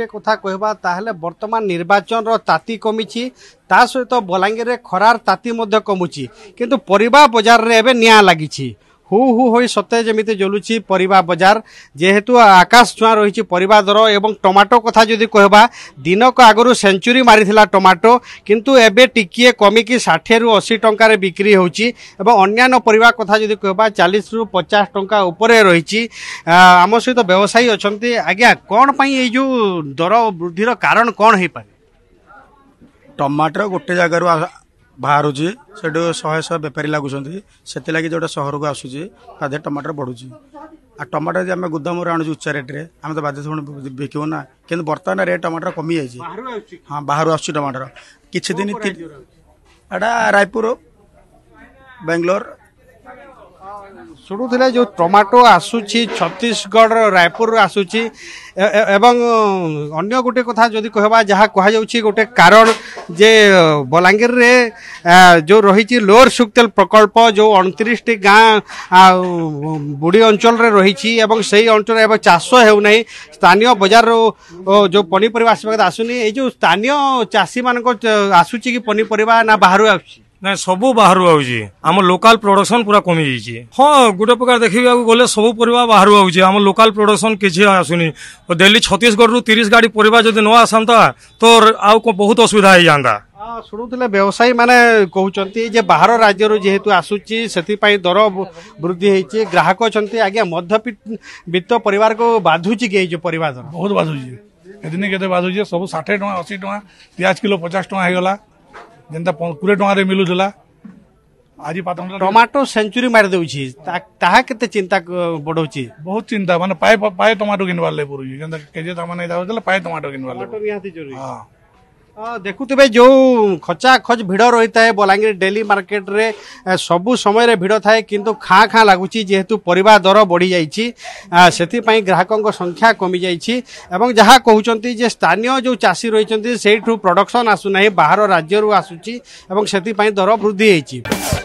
ଗୋଟେ କଥା କହିବା ତାହେଲେ ବର୍ତ୍ତମାନ ନିର୍ବାଚନର ତାତି କମିଛି ତା ସହିତ ବଲାଙ୍ଗୀରରେ ଖରାର ତାତି ମଧ୍ୟ କମୁଛି କିନ୍ତୁ ପରିବା ବଜାରରେ ଏବେ ନିଆଁ ଲାଗିଛି ହୁ ହୁ ହୋଇ ସତେ ଯେମିତି ଜଲୁଛି ପରିବା ବଜାର ଯେହେତୁ ଆକାଶ ଛୁଆଁ ରହିଛି ପରିବା ଦର ଏବଂ ଟମାଟୋ କଥା ଯଦି କହିବା ଦିନକ ଆଗରୁ ସେଞ୍ଚୁରୀ ମାରିଥିଲା ଟମାଟୋ କିନ୍ତୁ ଏବେ ଟିକିଏ କମିକି ଷାଠିଏରୁ ଅଶୀ ଟଙ୍କାରେ ବିକ୍ରି ହେଉଛି ଏବଂ ଅନ୍ୟାନ୍ୟ ପରିବା କଥା ଯଦି କହିବା ଚାଳିଶରୁ ପଚାଶ ଟଙ୍କା ଉପରେ ରହିଛି ଆମ ସହିତ ବ୍ୟବସାୟୀ ଅଛନ୍ତି ଆଜ୍ଞା କ'ଣ ପାଇଁ ଏଇ ଯେଉଁ ଦର ବୃଦ୍ଧିର କାରଣ କ'ଣ ହେଇପାରେ ଟମାଟୋ ଗୋଟେ ଜାଗାରୁ ବାହାରୁଛି ସେଠୁ ଶହେ ଶହେ ବେପାରୀ ଲାଗୁଛନ୍ତି ସେଥିଲାଗି ଯେଉଁଟା ସହରକୁ ଆସୁଛି ତା ଦେହରେ ଟମାଟର ବଢ଼ୁଛି ଆଉ ଟମାଟର ଯଦି ଆମେ ଗୋଦାମରୁ ଆଣୁଛୁ ଉଚ୍ଚା ରେଟ୍ରେ ଆମେ ତ ବାଧ୍ୟ ବିକିବୁ ନା କିନ୍ତୁ ବର୍ତ୍ତମାନ ରେଟ୍ ଟମାଟର କମିଯାଇଛି ହଁ ବାହାରୁ ଆସୁଛି ଟମାଟର କିଛି ଦିନ ଏଇଟା ରାୟପୁର ବାଙ୍ଗଲୋର ଶୁଣୁଥିଲେ ଯେଉଁ ଟମାଟୋ ଆସୁଛି ଛତିଶଗଡ଼ର ରାୟପୁରରୁ ଆସୁଛି এবং অন্য গোটে কথা যদি কহবা যা কুহযাচ্ছে গোটে কারণ যে বলাঙ্গীরের যে রয়েছে লোর সুক্তেল প্রকল্প যে অণতিরিশটি গাঁ বুড়ি অঞ্চলের রয়েছে এবং সেই অঞ্চলে এবার চাষ হেউ না স্থানীয় বজার যে পনিপরিবা আসবা কথা আসুনি এই যে স্থানীয় চাষী মানুষ আসুচি কি পনিপরিবা না বাহার আসুচি ନାଇଁ ସବୁ ବାହାରୁ ଆଉଛି ଆମ ଲୋକାଲ ପ୍ରଡକ୍ସନ ପୁରା କମି ଯାଇଛି ହଁ ଗୋଟେ ପ୍ରକାର ଦେଖିବାକୁ ଗଲେ ସବୁ ପରିବା ବାହାରୁ ଆଉଛି ଆମ ଲୋକାଲ ପ୍ରଡକ୍ସନ କିଛି ଆସୁନି ଡେଲି ଛତିଶଗଡ଼ରୁ ତିରିଶ ଗାଡ଼ି ପରିବା ଯଦି ନ ଆସନ୍ତା ତ ଆଉ ବହୁତ ଅସୁବିଧା ହେଇଯାନ୍ତା ଶୁଣୁଥିଲେ ବ୍ୟବସାୟୀ ମାନେ କହୁଛନ୍ତି ଯେ ବାହାର ରାଜ୍ୟରୁ ଯେହେତୁ ଆସୁଛି ସେଥିପାଇଁ ଦର ବୃଦ୍ଧି ହେଇଛି ଗ୍ରାହକ ଅଛନ୍ତି ଆଜ୍ଞା ମଧ୍ୟବିତ୍ତ ପରିବାରକୁ ବାଧୁଛି କି ଏଇ ଯେଉଁ ପରିବା ଦର ବହୁତ ବାଧୁଛି ଏଦିନେ କେତେ ବାଧୁଛି ସବୁ ଷାଠିଏ ଟଙ୍କା ଅଶୀ ଟଙ୍କା ପିଆଜ କିଲୋ ପଚାଶ ଟଙ୍କା ହେଇଗଲା ଯେନ୍ତା କୋଡ଼ିଏ ଟଙ୍କାରେ ମିଳୁଥିଲା ଆଜି ଟମାଟୋ ସେଞ୍ଚୁରୀ ମାରି ଦେଉଛି ତାହା କେତେ ଚିନ୍ତା ବଢ଼ଉଛି ବହୁତ ଚିନ୍ତା ମାନେ ପାଏ ପାଏ ଟମାଟୋ କିଣିବାର ଲାଗି ପଡ଼ୁଛି ଯେନ୍ତା କେଜି ଟମାଟୋ ପାଏ ଟମାଟୋ କିଣିବାର ଲାଗି ନିହାତି ହଁ দেখুবে যে খচা খচ ভিড় রয়ে বলাঙ্গীর ডেলি মার্কেটে সবু সময় ভিড় থাকে কিন্তু খাঁ খাঁ লাগুচি যেহেতু পরিবার দর বড়ি যাই সেপাই গ্রাহক সংখ্যা কমি যাই এবং যা কুমার যে স্থানীয় যে চাষী রয়েছেন সেইটু প্রডকশন আসুনা বাহার রাজ্যর আসুচি এবং সেপাই দর বৃদ্ধি হয়েছে